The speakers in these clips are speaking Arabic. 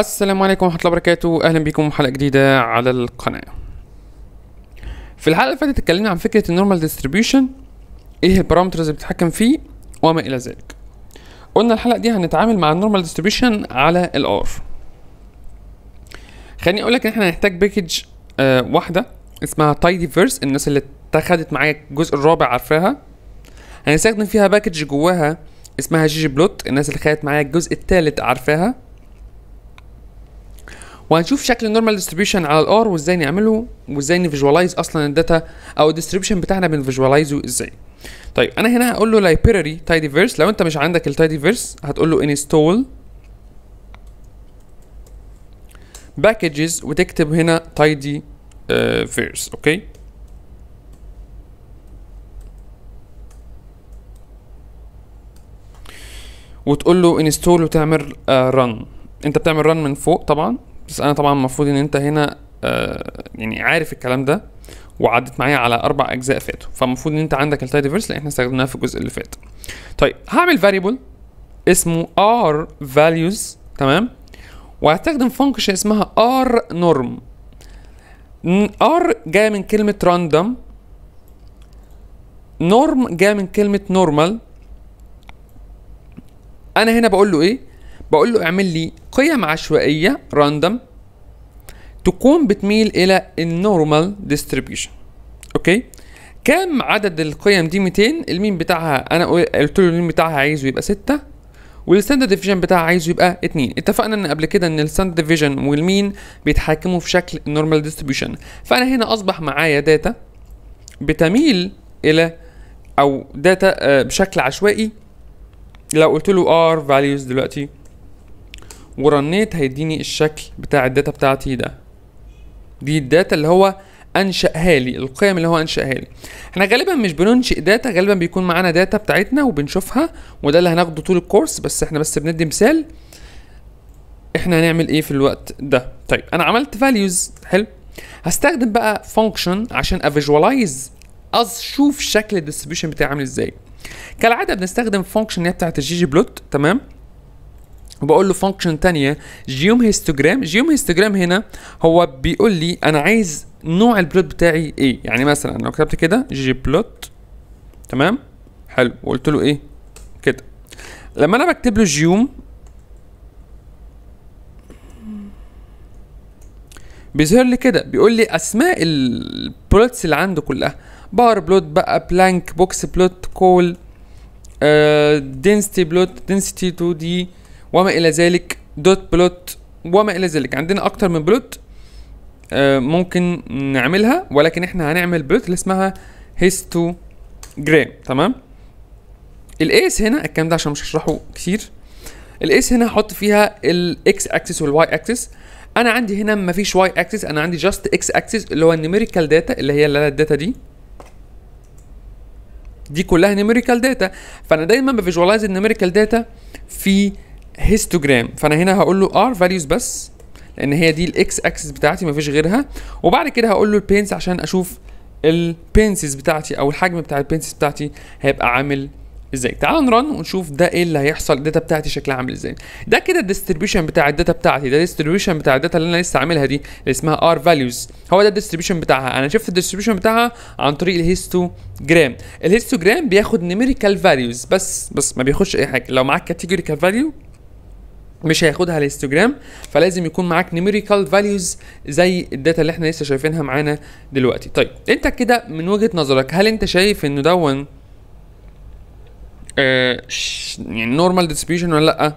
السلام عليكم ورحمه الله وبركاته اهلا بكم حلقه جديده على القناه في الحلقه اللي فاتت اتكلمنا عن فكره النورمال ديستريبيوشن ايه البارامترز اللي بتتحكم فيه وما الى ذلك قلنا الحلقه دي هنتعامل مع النورمال ديستريبيوشن على الار خليني اقول لك ان احنا هنحتاج باكج آه، واحده اسمها تايدي فيرس الناس اللي اتخذت معايا الجزء الرابع عارفاها هنستخدم فيها باكج جواها اسمها جيجي بلوت الناس اللي خدت معايا الجزء الثالث عارفاها وهنشوف شكل النورمال ديستريبيوشن على الار وازاي نعمله وازاي نفيجواليز اصلا الداتا او الديستريبيوشن بتاعنا بنفيجواليزه ازاي طيب انا هنا هقول له تايدي فيرس لو انت مش عندك فيرس هتقول له انستول باكجز وتكتب هنا تايدي فيرس اوكي وتقول له انستول وتعمل ران آه، انت بتعمل ران من فوق طبعا بس انا طبعا المفروض ان انت هنا آه يعني عارف الكلام ده وعدت معايا على اربع اجزاء فاتوا فالمفروض ان انت عندك التاي ديفيرس اللي احنا استخدمناها في الجزء اللي فات طيب هعمل فاريبل اسمه ار فاليوز تمام وهستخدم فانكشن اسمها ار نورم ار جايه من كلمه راندوم نورم جايه من كلمه نورمال انا هنا بقول له ايه بقول له اعمل لي قيم عشوائيه راندم تكون بتميل الى النورمال ديستريبيوشن اوكي كم عدد القيم دي 200 المين بتاعها انا قلت له المين بتاعها عايزه يبقى 6 والستاندرد ديفيجن بتاعها عايزه يبقى 2 اتفقنا ان قبل كده ان الستاندرد ديفيجن والمين بيتحكموا في شكل النورمال ديستريبيوشن فانا هنا اصبح معايا داتا بتميل الى او داتا آه، بشكل عشوائي لو قلت له ار فاليوز دلوقتي ورنيت هيديني الشكل بتاع الداتا بتاعتي ده دي الداتا اللي هو انشاها لي القيم اللي هو انشاها لي احنا غالبا مش بننشئ داتا غالبا بيكون معانا داتا بتاعتنا وبنشوفها وده اللي هناخده طول الكورس بس احنا بس بندي مثال احنا هنعمل ايه في الوقت ده طيب انا عملت فاليوز حلو هستخدم بقى فانكشن عشان افيجوالايز اشوف شكل الديستريبيوشن بتاعي عامل ازاي كالعاده بنستخدم فانكشن اللي هي بتاعت الجي جي بلوت تمام وبقول له فانكشن تانية جيوم هيستوجرام جيوم هيستوجرام هنا هو بيقول لي انا عايز نوع البلوت بتاعي ايه يعني مثلا لو كتبت كده جي بلوت تمام حلو وقلت له ايه كده لما انا بكتب له جيوم بيظهر لي كده بيقول لي اسماء البلوتس اللي عنده كلها بار بلوت بقى بلانك بوكس بلوت كول دينستي آه، بلوت دينستي 2 دي وما الى ذلك دوت بلوت وما الى ذلك عندنا اكتر من بلوت آه، ممكن نعملها ولكن احنا هنعمل بلوت اللي اسمها هيستو جرام تمام الايس هنا الكلام ده عشان مش هشرحه كتير الايس هنا هحط فيها الاكس اكسس والواي اكسس انا عندي هنا مفيش واي اكسس انا عندي جاست اكس اكسس اللي هو النيميريكال داتا اللي هي اللي الداتا دي دي كلها نيميريكال داتا فانا دايما بفيجواليز النيميريكال داتا في هيستوجرام فانا هنا هقول له ار فاليوز بس لان هي دي الاكس اكسس بتاعتي مفيش غيرها وبعد كده هقول له البينس عشان اشوف البينسز بتاعتي او الحجم بتاع البينسز بتاعتي هيبقى عامل ازاي تعالوا نرن ونشوف ده ايه اللي هيحصل الداتا بتاعتي شكلها عامل ازاي ده كده الديستريبيوشن بتاع الداتا بتاعتي ده الديستريبيوشن بتاع الداتا اللي انا لسه عاملها دي اللي اسمها ار فاليوز هو ده الديستريبيوشن بتاعها انا شفت الديستريبيوشن بتاعها عن طريق الهيستوجرام الهيستوجرام بياخد نيميريكال فاليوز بس بس ما بياخدش اي حاجه لو معاك كاتيجوريكال فاليو مش هياخدها الهيستوجرام فلازم يكون معاك نيميريكال فاليوز زي الداتا اللي احنا لسه شايفينها معانا دلوقتي طيب انت كده من وجهه نظرك هل انت شايف انه دون اه يعني نورمال ديستريبيوشن ولا لا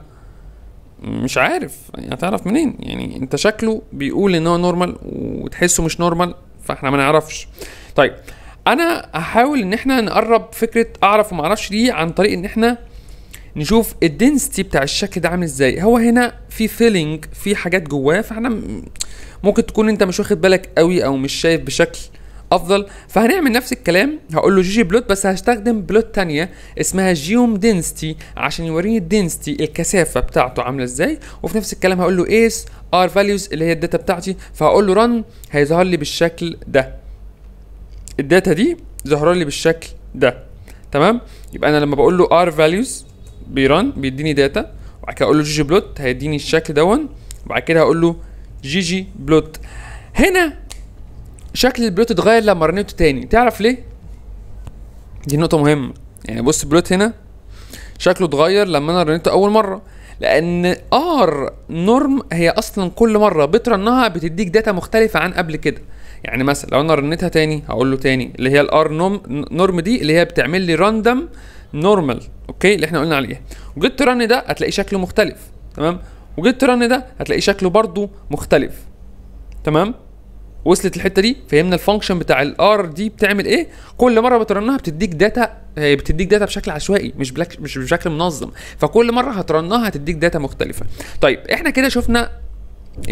مش عارف يعني هتعرف منين يعني انت شكله بيقول ان هو نورمال وتحسه مش نورمال فاحنا ما نعرفش طيب انا هحاول ان احنا نقرب فكره اعرف وما اعرفش دي عن طريق ان احنا نشوف الدنسيتي بتاع الشكل ده عامل ازاي هو هنا في فيلينج في حاجات جواه فاحنا ممكن تكون انت مش واخد بالك قوي او مش شايف بشكل افضل فهنعمل نفس الكلام هقول له جي بلوت بس هستخدم بلوت تانية اسمها جيوم دينستي عشان يوريني الدينستي الكثافه بتاعته عامله ازاي وفي نفس الكلام هقول له ايس ار فاليوز اللي هي الداتا بتاعتي فهقول له رن هيظهر لي بالشكل ده الداتا دي ظهر لي بالشكل ده تمام يبقى انا لما بقول له ار فاليوز بيران بيديني داتا وبعد كده اقول له جي جي بلوت هيديني الشكل دون وبعد كده هقول له جي جي بلوت هنا شكل البلوت اتغير لما رنيته تاني تعرف ليه دي نقطه مهمه يعني بص بلوت هنا شكله اتغير لما انا رنيته اول مره لان ار نورم هي اصلا كل مره بترنها بتديك داتا مختلفه عن قبل كده يعني مثلا لو انا رنيتها تاني هقول له تاني اللي هي الار نورم دي اللي هي بتعمل لي راندم نورمال اوكي اللي احنا قلنا عليها وجيت ترن ده هتلاقي شكله مختلف تمام وجيت ترن ده هتلاقي شكله برضو مختلف تمام وصلت الحته دي فهمنا الفانكشن بتاع الار دي بتعمل ايه كل مره بترنها بتديك داتا آه، هي بتديك داتا بشكل عشوائي مش بلاك مش بشكل منظم فكل مره هترنها هتديك داتا مختلفه طيب احنا كده شفنا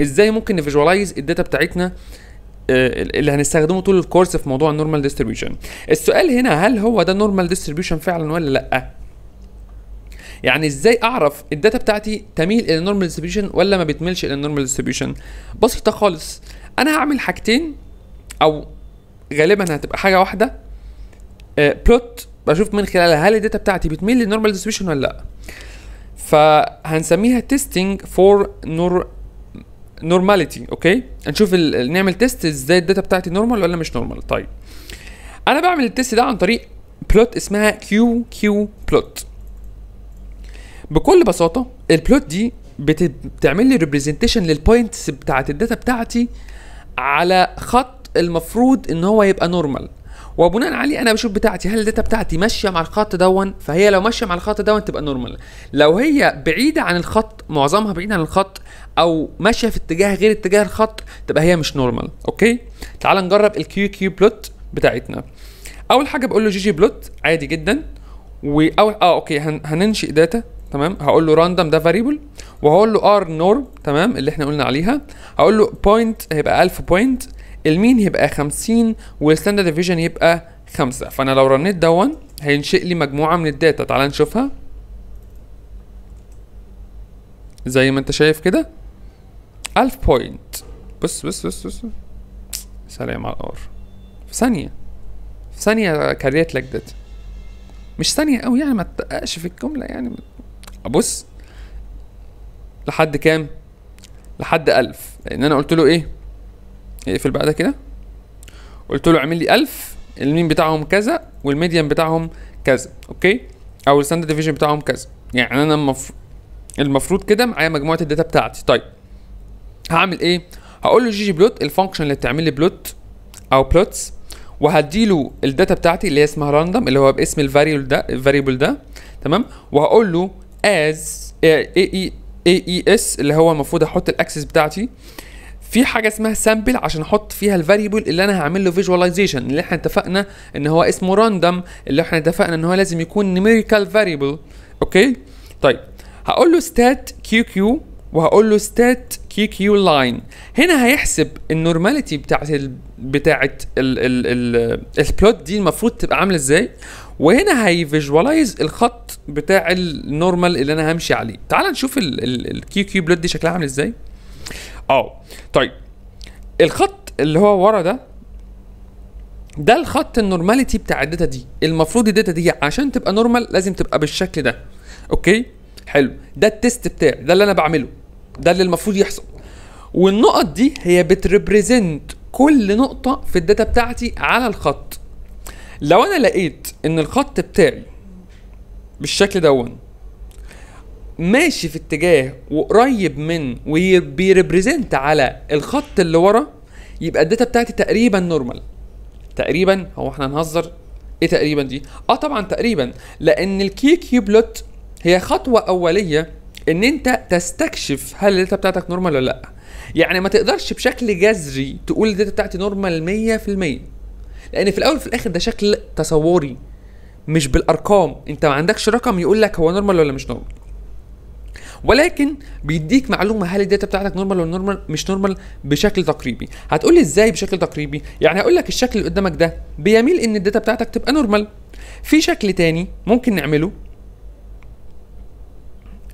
ازاي ممكن نفيجواليز الداتا بتاعتنا آه، اللي هنستخدمه طول الكورس في موضوع النورمال ديستريبيوشن السؤال هنا هل هو ده نورمال ديستريبيوشن فعلا ولا لا يعني ازاي اعرف الداتا بتاعتي تميل الى النورمال ديستريبيوشن ولا ما بتميلش الى النورمال ديستريبيوشن بسيطه خالص انا هعمل حاجتين او غالبا هتبقى حاجه واحده بلوت آه، بشوف من خلالها هل الداتا بتاعتي بتميل للنورمال ديستريبيوشن ولا لا فهنسميها تيستنج فور نور نورماليتي اوكي نشوف ال... نعمل تيست ازاي الداتا بتاعتي نورمال ولا مش نورمال طيب انا بعمل التيست ده عن طريق بلوت اسمها كيو كيو بلوت بكل بساطه البلوت دي بتعمل لي ريبريزنتيشن للبوينتس بتاعت الداتا بتاعتي على خط المفروض ان هو يبقى نورمال وبناء عليه انا بشوف بتاعتي هل الداتا بتاعتي ماشيه مع الخط دون فهي لو ماشيه مع الخط دون تبقى نورمال لو هي بعيده عن الخط معظمها بعيده عن الخط او ماشيه في اتجاه غير اتجاه الخط تبقى هي مش نورمال اوكي تعال نجرب الكيو كيو بلوت بتاعتنا اول حاجه بقول له جي جي بلوت عادي جدا واول اه اوكي هننشئ داتا تمام هقول له راندم ده فاريبل وهقول له ار نورم تمام اللي احنا قلنا عليها هقول له بوينت هيبقى 1000 بوينت المين هيبقى 50 والستاندرد ديفيجن يبقى 5 فانا لو رنيت دون هينشئ لي مجموعه من الداتا تعال نشوفها زي ما انت شايف كده 1000 بوينت بص بص بص بص سلام على الار في ثانيه في ثانيه كريت لك داتا مش ثانيه قوي يعني ما تدققش في الجمله يعني ابص لحد كام لحد 1000 لان انا قلت له ايه اقفل بقى ده كده قلت له اعمل لي 1000 المين بتاعهم كذا والميديان بتاعهم كذا اوكي او الستاندرد ديفيجن بتاعهم كذا يعني انا المفروض المفروض كده معايا مجموعه الداتا بتاعتي طيب هعمل ايه هقول له جي جي بلوت الفانكشن اللي بتعمل لي بلوت او بلوتس وهديله الداتا بتاعتي اللي هي اسمها راندوم اللي هو باسم الفاريبل ده الفاريبل ده تمام وهقول له as اي اي اي اي اس اللي هو المفروض احط الاكسس بتاعتي في حاجه اسمها سامبل عشان احط فيها الفاريبل اللي انا هعمل له فيجواليزيشن اللي احنا اتفقنا ان هو اسمه راندوم اللي احنا اتفقنا ان هو لازم يكون نيميريكال فاريبل اوكي طيب هقول له ستات كيو كيو وهقول له ستات كيو كيو لاين هنا هيحسب النورماليتي بتاعت ال بتاعت البلوت دي المفروض تبقى عامله ازاي وهنا هيفيجوالايز الخط بتاع النورمال اللي انا همشي عليه تعال نشوف الكيو كيو بلوت دي شكلها عامل ازاي اه طيب الخط اللي هو ورا ده ده الخط النورماليتي بتاع الداتا دي المفروض الداتا دي عشان تبقى نورمال لازم تبقى بالشكل ده اوكي حلو ده التيست بتاعي ده اللي انا بعمله ده اللي المفروض يحصل والنقط دي هي بتريبريزنت كل نقطة في الداتا بتاعتي على الخط لو انا لقيت ان الخط بتاعي بالشكل دون ماشي في اتجاه وقريب من وبيريبريزنت على الخط اللي ورا يبقى الداتا بتاعتي تقريبا نورمال تقريبا هو احنا هنهزر ايه تقريبا دي اه طبعا تقريبا لان الكي كيو بلوت هي خطوه اوليه ان انت تستكشف هل الداتا بتاعتك نورمال ولا لا يعني ما تقدرش بشكل جذري تقول الداتا بتاعتي نورمال 100% لان في الاول وفي الاخر ده شكل تصوري مش بالارقام انت ما عندكش رقم يقول لك هو نورمال ولا مش نورمال ولكن بيديك معلومه هل الداتا بتاعتك نورمال ولا نورمال مش نورمال بشكل تقريبي هتقول لي ازاي بشكل تقريبي يعني هقول لك الشكل اللي قدامك ده بيميل ان الداتا بتاعتك تبقى نورمال في شكل تاني ممكن نعمله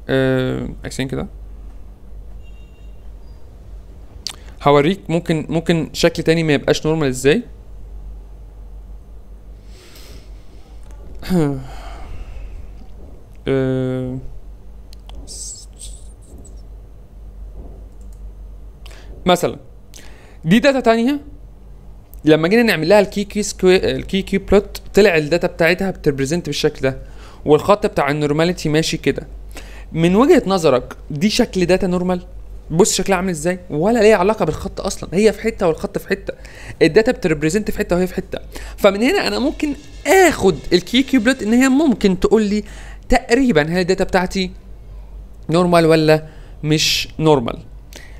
أه... كده هوريك ممكن ممكن شكل تاني ما يبقاش نورمال ازاي مثلا دي داتا تانية لما جينا نعمل لها الكي كي سكو الكي كي بلوت طلع الداتا بتاعتها بتريبريزنت بالشكل ده والخط بتاع النورماليتي ماشي كده من وجهه نظرك دي شكل داتا نورمال بص شكلها عامل ازاي ولا ليها علاقه بالخط اصلا هي في حته والخط في حته الداتا بتريبريزنت في حته وهي في حته فمن هنا انا ممكن اخد الكي كيوبلت ان هي ممكن تقول لي تقريبا هل الداتا بتاعتي نورمال ولا مش نورمال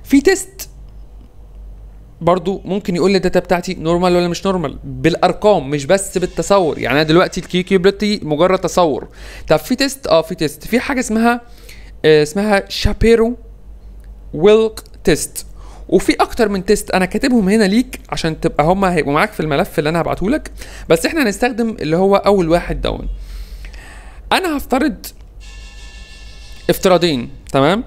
في تيست برضو ممكن يقول لي الداتا بتاعتي نورمال ولا مش نورمال بالارقام مش بس بالتصور يعني انا دلوقتي الكي كيوبلت مجرد تصور طب في تيست اه في تيست في حاجه اسمها آه، اسمها شابيرو ويلك تيست وفي اكتر من تيست انا كاتبهم هنا ليك عشان تبقى هم هيبقوا معاك في الملف اللي انا هبعته لك بس احنا هنستخدم اللي هو اول واحد دون انا هفترض افتراضين تمام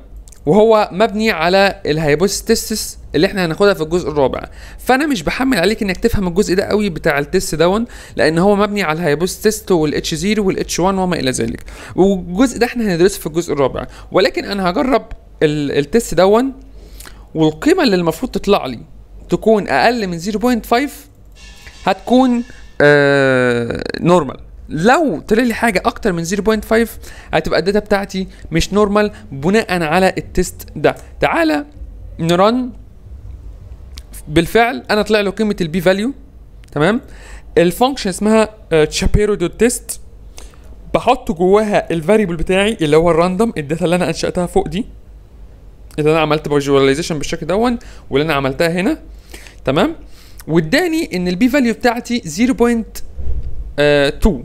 وهو مبني على الهايبوثيسيس اللي احنا هناخدها في الجزء الرابع فانا مش بحمل عليك انك تفهم الجزء ده قوي بتاع التست داون لان هو مبني على الهايبوس تيست والاتش 0 والاتش 1 وما الى ذلك والجزء ده احنا هندرسه في الجزء الرابع ولكن انا هجرب التست دون والقيمه اللي المفروض تطلع لي تكون اقل من 0.5 هتكون آه نورمال لو طلع لي حاجه اكتر من 0.5 هتبقى الداتا بتاعتي مش نورمال بناء على التست ده تعالى نرن بالفعل انا طلع له قيمه البي فاليو تمام الفانكشن اسمها تشابيرو دوت تيست بحط جواها الفاريبل بتاعي اللي هو الراندوم الداتا اللي انا انشاتها فوق دي اللي انا عملت فيجواليزيشن بالشكل دون واللي انا عملتها هنا تمام واداني ان البي فاليو بتاعتي 0.2 0.2 آه،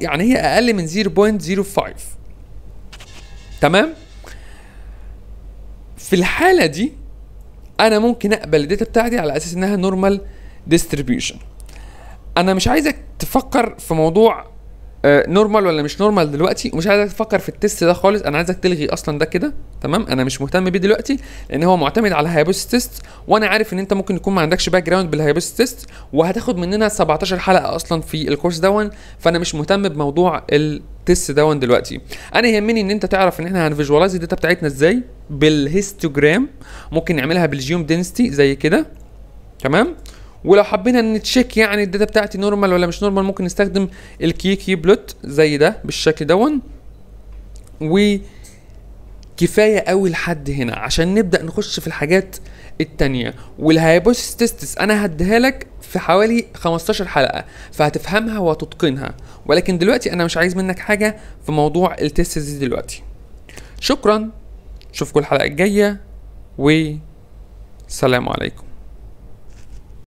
يعني هي اقل من 0.05 تمام في الحاله دي انا ممكن اقبل الداتا بتاعتي على اساس انها نورمال ديستريبيوشن انا مش عايزك تفكر في موضوع نورمال آه، ولا مش نورمال دلوقتي ومش عايزك تفكر في التيست ده خالص انا عايزك تلغي اصلا ده كده تمام انا مش مهتم بيه دلوقتي لان هو معتمد على هايبوس تيست وانا عارف ان انت ممكن يكون ما عندكش باك جراوند بالهايبوس تيست وهتاخد مننا 17 حلقه اصلا في الكورس دون فانا مش مهتم بموضوع التيست دون دلوقتي انا يهمني ان انت تعرف ان احنا هنفيجواليز الداتا بتاعتنا ازاي بالهيستوجرام ممكن نعملها بالجيوم دينستي زي كده تمام ولو حبينا نتشيك يعني الداتا بتاعتي نورمال ولا مش نورمال ممكن نستخدم الكي كي بلوت زي ده بالشكل دون وكفايه قوي لحد هنا عشان نبدا نخش في الحاجات التانية والهايبوثيسيس انا هديها لك في حوالي 15 حلقه فهتفهمها وتتقنها ولكن دلوقتي انا مش عايز منك حاجه في موضوع التيست دي دلوقتي شكرا شوفكم الحلقه الجايه وسلام عليكم